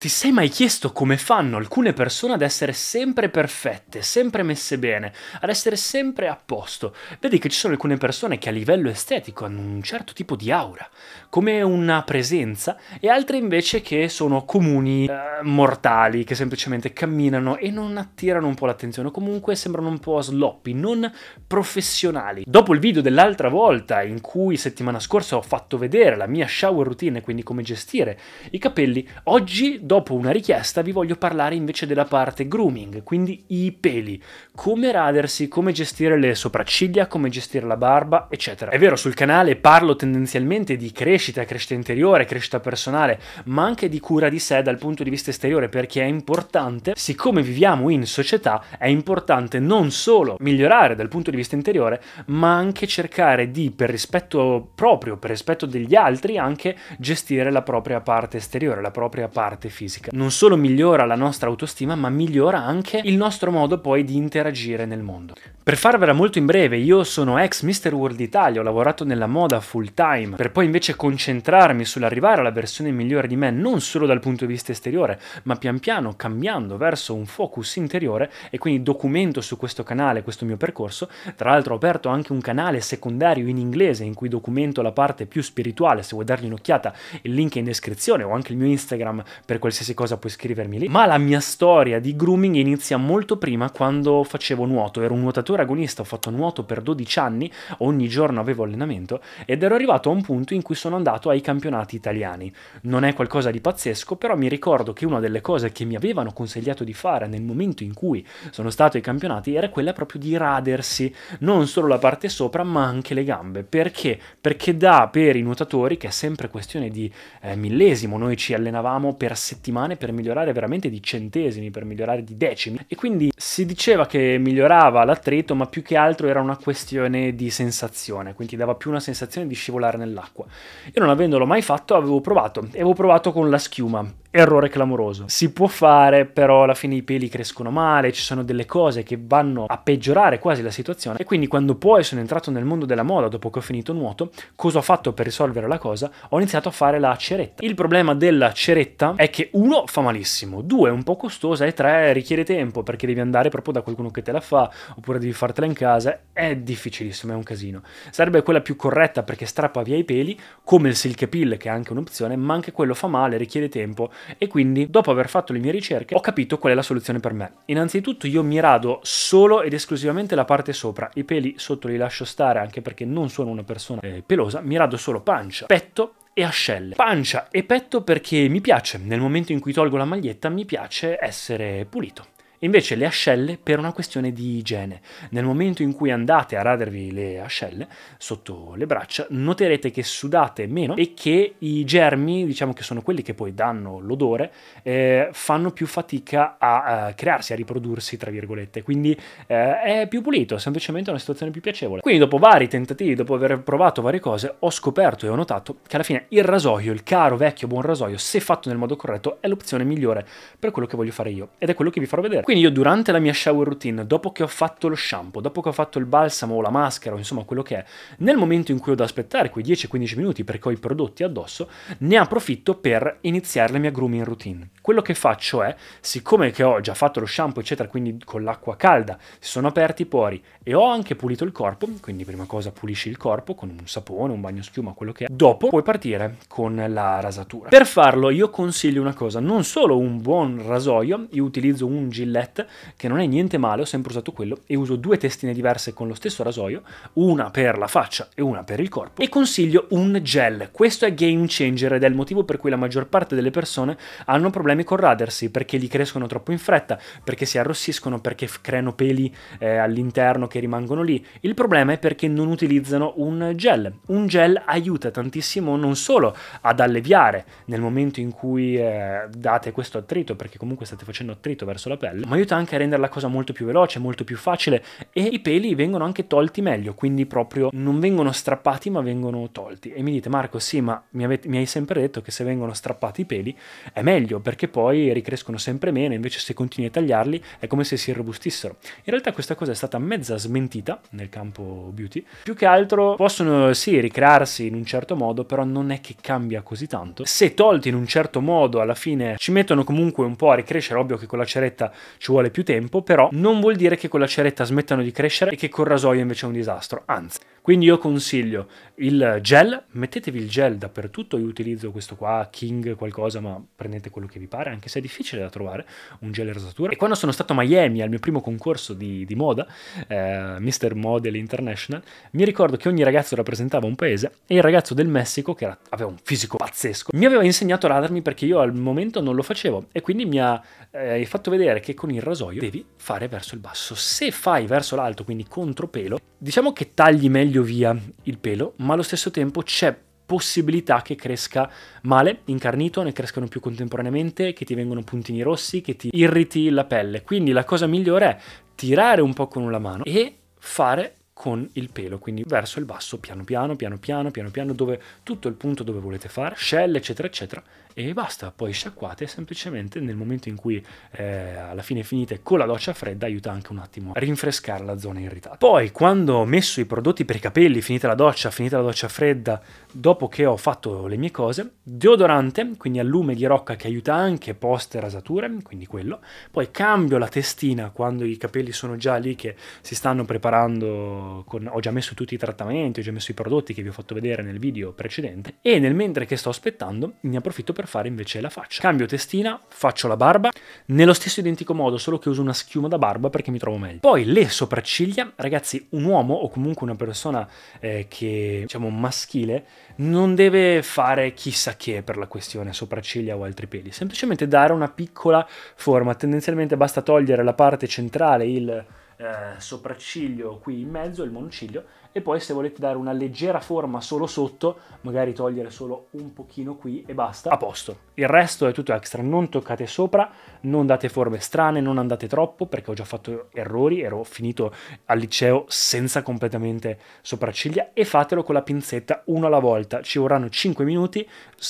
Ti sei mai chiesto come fanno alcune persone ad essere sempre perfette, sempre messe bene, ad essere sempre a posto? Vedi che ci sono alcune persone che a livello estetico hanno un certo tipo di aura, come una presenza, e altre invece che sono comuni eh, mortali, che semplicemente camminano e non attirano un po' l'attenzione, o comunque sembrano un po' sloppy, non professionali. Dopo il video dell'altra volta, in cui settimana scorsa ho fatto vedere la mia shower routine, quindi come gestire i capelli, oggi Dopo una richiesta vi voglio parlare invece della parte grooming, quindi i peli, come radersi, come gestire le sopracciglia, come gestire la barba, eccetera. È vero, sul canale parlo tendenzialmente di crescita, crescita interiore, crescita personale, ma anche di cura di sé dal punto di vista esteriore, perché è importante, siccome viviamo in società, è importante non solo migliorare dal punto di vista interiore, ma anche cercare di, per rispetto proprio, per rispetto degli altri, anche gestire la propria parte esteriore, la propria parte fisica. Non solo migliora la nostra autostima, ma migliora anche il nostro modo poi di interagire nel mondo. Per farvela molto in breve, io sono ex Mr. World Italia, ho lavorato nella moda full time, per poi invece concentrarmi sull'arrivare alla versione migliore di me, non solo dal punto di vista esteriore, ma pian piano cambiando verso un focus interiore e quindi documento su questo canale questo mio percorso. Tra l'altro ho aperto anche un canale secondario in inglese in cui documento la parte più spirituale, se vuoi dargli un'occhiata il link è in descrizione o anche il mio Instagram per quel qualsiasi cosa puoi scrivermi lì. Ma la mia storia di grooming inizia molto prima quando facevo nuoto. Ero un nuotatore agonista, ho fatto nuoto per 12 anni, ogni giorno avevo allenamento ed ero arrivato a un punto in cui sono andato ai campionati italiani. Non è qualcosa di pazzesco, però mi ricordo che una delle cose che mi avevano consigliato di fare nel momento in cui sono stato ai campionati era quella proprio di radersi, non solo la parte sopra, ma anche le gambe. Perché? Perché dà per i nuotatori, che è sempre questione di eh, millesimo, noi ci allenavamo per settimane settimane per migliorare veramente di centesimi, per migliorare di decimi. E quindi si diceva che migliorava l'attrito, ma più che altro era una questione di sensazione, quindi dava più una sensazione di scivolare nell'acqua. Io non avendolo mai fatto avevo provato, e avevo provato con la schiuma, errore clamoroso. Si può fare, però alla fine i peli crescono male, ci sono delle cose che vanno a peggiorare quasi la situazione e quindi quando poi sono entrato nel mondo della moda dopo che ho finito nuoto, cosa ho fatto per risolvere la cosa? Ho iniziato a fare la ceretta. Il problema della ceretta è che che uno fa malissimo, due è un po' costosa e tre richiede tempo perché devi andare proprio da qualcuno che te la fa oppure devi fartela in casa, è difficilissimo, è un casino. Sarebbe quella più corretta perché strappa via i peli, come il Silk Pill che è anche un'opzione, ma anche quello fa male, richiede tempo e quindi dopo aver fatto le mie ricerche ho capito qual è la soluzione per me. Innanzitutto io mi rado solo ed esclusivamente la parte sopra, i peli sotto li lascio stare anche perché non sono una persona eh, pelosa, mi rado solo pancia, petto e ascelle. Pancia e petto perché mi piace, nel momento in cui tolgo la maglietta mi piace essere pulito. Invece le ascelle per una questione di igiene. Nel momento in cui andate a radervi le ascelle sotto le braccia, noterete che sudate meno e che i germi, diciamo che sono quelli che poi danno l'odore, eh, fanno più fatica a, a, eh, crearsi, a riprodursi, tra virgolette. Quindi eh, è più pulito, è semplicemente una situazione più piacevole. Quindi dopo vari tentativi, dopo aver provato varie cose, ho scoperto e ho notato che alla fine il rasoio, il caro vecchio buon rasoio, se fatto nel modo corretto, è l'opzione migliore per quello che voglio fare io. Ed è quello che vi farò vedere quindi io durante la mia shower routine, dopo che ho fatto lo shampoo, dopo che ho fatto il balsamo o la maschera o insomma quello che è, nel momento in cui ho da aspettare quei 10-15 minuti perché ho i prodotti addosso, ne approfitto per iniziare la mia grooming routine. Quello che faccio è, siccome che ho già fatto lo shampoo, eccetera, quindi con l'acqua calda si sono aperti i pori e ho anche pulito il corpo, quindi prima cosa pulisci il corpo con un sapone, un bagno schiuma, quello che è. Dopo puoi partire con la rasatura. Per farlo io consiglio una cosa, non solo un buon rasoio, io utilizzo un Gillette che non è niente male, ho sempre usato quello e uso due testine diverse con lo stesso rasoio, una per la faccia e una per il corpo e consiglio un gel. Questo è game changer ed è il motivo per cui la maggior parte delle persone hanno problemi problemi con radersi perché gli crescono troppo in fretta, perché si arrossiscono, perché creano peli eh, all'interno che rimangono lì. Il problema è perché non utilizzano un gel. Un gel aiuta tantissimo non solo ad alleviare nel momento in cui eh, date questo attrito, perché comunque state facendo attrito verso la pelle, ma aiuta anche a rendere la cosa molto più veloce, molto più facile e i peli vengono anche tolti meglio, quindi proprio non vengono strappati ma vengono tolti. E mi dite Marco, sì, ma mi, avete, mi hai sempre detto che se vengono strappati i peli è meglio perché poi ricrescono sempre meno, invece se continui a tagliarli è come se si irrobustissero. In realtà questa cosa è stata mezza smentita nel campo beauty, più che altro possono sì ricrearsi in un certo modo, però non è che cambia così tanto. Se tolti in un certo modo alla fine ci mettono comunque un po' a ricrescere, ovvio che con la ceretta ci vuole più tempo, però non vuol dire che con la ceretta smettano di crescere e che col rasoio invece è un disastro, anzi. Quindi io consiglio il gel, mettetevi il gel dappertutto, io utilizzo questo qua, King qualcosa, ma prendete quello che vi pare, anche se è difficile da trovare, un gel rasatura. E quando sono stato a Miami al mio primo concorso di, di moda, eh, Mr. Model International, mi ricordo che ogni ragazzo rappresentava un paese e il ragazzo del Messico, che era, aveva un fisico pazzesco, mi aveva insegnato a radarmi perché io al momento non lo facevo e quindi mi ha eh, fatto vedere che con il rasoio devi fare verso il basso. Se fai verso l'alto, quindi contropelo, Diciamo che tagli meglio via il pelo, ma allo stesso tempo c'è possibilità che cresca male, incarnito, ne crescano più contemporaneamente, che ti vengono puntini rossi, che ti irriti la pelle. Quindi la cosa migliore è tirare un po' con una mano e fare con il pelo, quindi verso il basso, piano piano, piano piano, piano piano, dove tutto il punto dove volete fare, shell, eccetera, eccetera, e basta. Poi sciacquate semplicemente nel momento in cui eh, alla fine finite con la doccia fredda, aiuta anche un attimo a rinfrescare la zona irritata. Poi, quando ho messo i prodotti per i capelli, finita la doccia, finita la doccia fredda, dopo che ho fatto le mie cose, deodorante, quindi allume di rocca che aiuta anche post rasature, quindi quello. Poi cambio la testina quando i capelli sono già lì che si stanno preparando con, ho già messo tutti i trattamenti, ho già messo i prodotti che vi ho fatto vedere nel video precedente e nel mentre che sto aspettando ne approfitto per fare invece la faccia. Cambio testina, faccio la barba, nello stesso identico modo solo che uso una schiuma da barba perché mi trovo meglio. Poi le sopracciglia, ragazzi un uomo o comunque una persona eh, che diciamo maschile non deve fare chissà che per la questione sopracciglia o altri peli, semplicemente dare una piccola forma, tendenzialmente basta togliere la parte centrale, il eh, sopracciglio qui in mezzo, il monociglio, e poi se volete dare una leggera forma solo sotto, magari togliere solo un pochino qui e basta, a posto. Il resto è tutto extra, non toccate sopra, non date forme strane, non andate troppo perché ho già fatto errori, ero finito al liceo senza completamente sopracciglia e fatelo con la pinzetta uno alla volta, ci vorranno 5 minuti,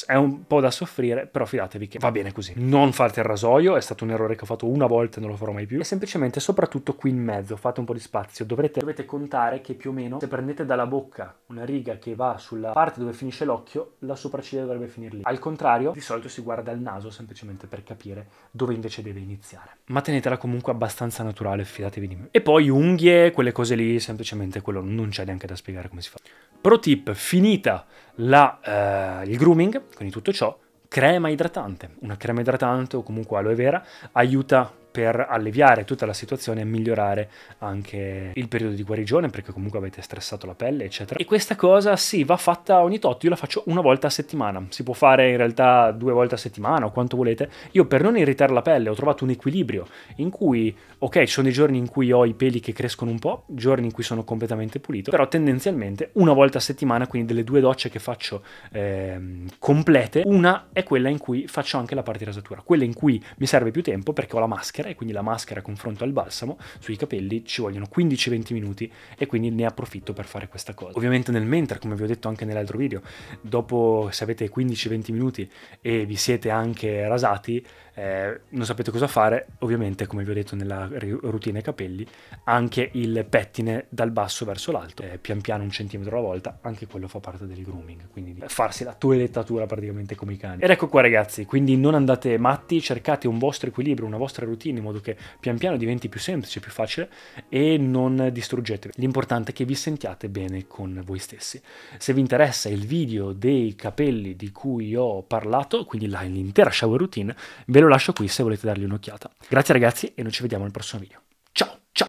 è un po' da soffrire, però fidatevi che va bene così. Non fate il rasoio, è stato un errore che ho fatto una volta e non lo farò mai più, e semplicemente soprattutto qui in mezzo, fate un po' di spazio, dovrete, dovete contare che più o meno se prendete dalla bocca una riga che va sulla parte dove finisce l'occhio, la sopracciglia dovrebbe finire lì. Al contrario, di solito si guarda il naso semplicemente per capire dove invece deve iniziare. Ma tenetela comunque abbastanza naturale, fidatevi di me. E poi unghie, quelle cose lì, semplicemente quello non c'è neanche da spiegare come si fa. Pro tip, finita la, uh, il grooming, quindi tutto ciò, crema idratante. Una crema idratante o comunque aloe vera aiuta per alleviare tutta la situazione e migliorare anche il periodo di guarigione perché comunque avete stressato la pelle eccetera e questa cosa sì va fatta ogni tot io la faccio una volta a settimana si può fare in realtà due volte a settimana o quanto volete io per non irritare la pelle ho trovato un equilibrio in cui ok ci sono dei giorni in cui ho i peli che crescono un po' giorni in cui sono completamente pulito però tendenzialmente una volta a settimana quindi delle due docce che faccio eh, complete una è quella in cui faccio anche la parte di rasatura quella in cui mi serve più tempo perché ho la maschera e quindi la maschera confronto al balsamo sui capelli ci vogliono 15-20 minuti e quindi ne approfitto per fare questa cosa. Ovviamente nel mentre, come vi ho detto anche nell'altro video, dopo se avete 15-20 minuti e vi siete anche rasati, eh, non sapete cosa fare, ovviamente come vi ho detto nella routine capelli, anche il pettine dal basso verso l'alto, eh, pian piano un centimetro alla volta, anche quello fa parte del grooming, quindi farsi la toelettatura praticamente come i cani. Ed ecco qua ragazzi, quindi non andate matti, cercate un vostro equilibrio, una vostra routine, giochini in modo che pian piano diventi più semplice, più facile e non distruggetevi. L'importante è che vi sentiate bene con voi stessi. Se vi interessa il video dei capelli di cui ho parlato, quindi l'intera shower routine, ve lo lascio qui se volete dargli un'occhiata. Grazie ragazzi e noi ci vediamo al prossimo video.